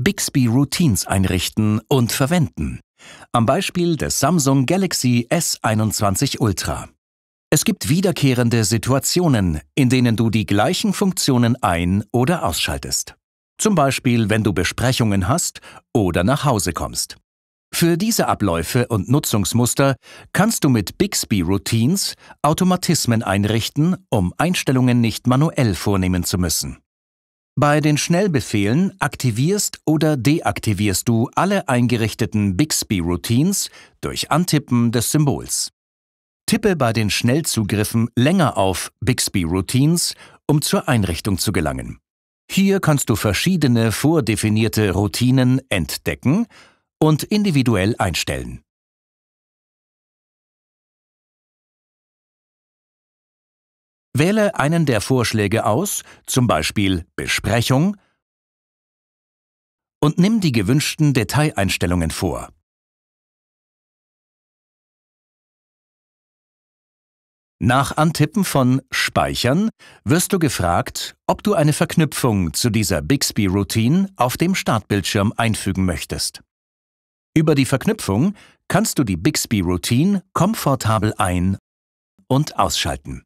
Bixby Routines einrichten und verwenden. Am Beispiel des Samsung Galaxy S21 Ultra. Es gibt wiederkehrende Situationen, in denen du die gleichen Funktionen ein- oder ausschaltest. Zum Beispiel, wenn du Besprechungen hast oder nach Hause kommst. Für diese Abläufe und Nutzungsmuster kannst du mit Bixby Routines Automatismen einrichten, um Einstellungen nicht manuell vornehmen zu müssen. Bei den Schnellbefehlen aktivierst oder deaktivierst du alle eingerichteten Bixby-Routines durch Antippen des Symbols. Tippe bei den Schnellzugriffen länger auf Bixby-Routines, um zur Einrichtung zu gelangen. Hier kannst du verschiedene vordefinierte Routinen entdecken und individuell einstellen. Wähle einen der Vorschläge aus, zum Beispiel Besprechung, und nimm die gewünschten Detaileinstellungen vor. Nach Antippen von Speichern wirst du gefragt, ob du eine Verknüpfung zu dieser Bixby-Routine auf dem Startbildschirm einfügen möchtest. Über die Verknüpfung kannst du die Bixby-Routine komfortabel ein- und ausschalten.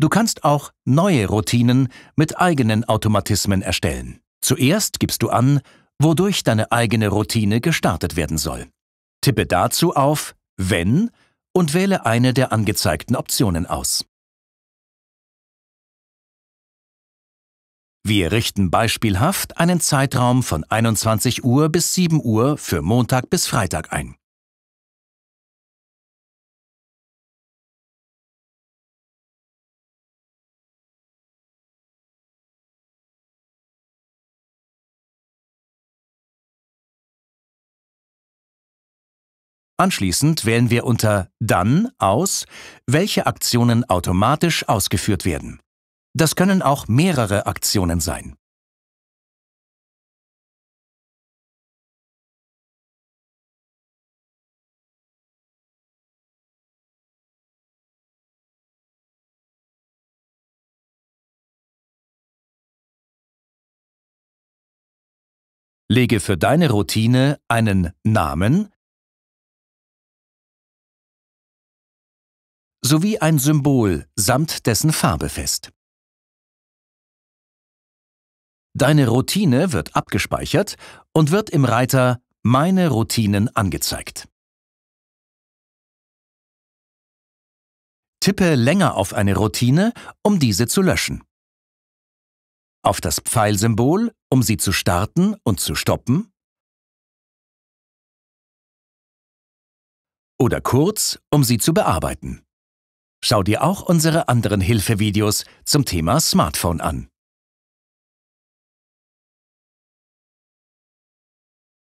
Du kannst auch neue Routinen mit eigenen Automatismen erstellen. Zuerst gibst du an, wodurch deine eigene Routine gestartet werden soll. Tippe dazu auf Wenn und wähle eine der angezeigten Optionen aus. Wir richten beispielhaft einen Zeitraum von 21 Uhr bis 7 Uhr für Montag bis Freitag ein. Anschließend wählen wir unter Dann aus, welche Aktionen automatisch ausgeführt werden. Das können auch mehrere Aktionen sein. Lege für deine Routine einen Namen, sowie ein Symbol samt dessen Farbe fest. Deine Routine wird abgespeichert und wird im Reiter Meine Routinen angezeigt. Tippe länger auf eine Routine, um diese zu löschen. Auf das Pfeilsymbol, um sie zu starten und zu stoppen. Oder kurz, um sie zu bearbeiten. Schau dir auch unsere anderen Hilfevideos zum Thema Smartphone an.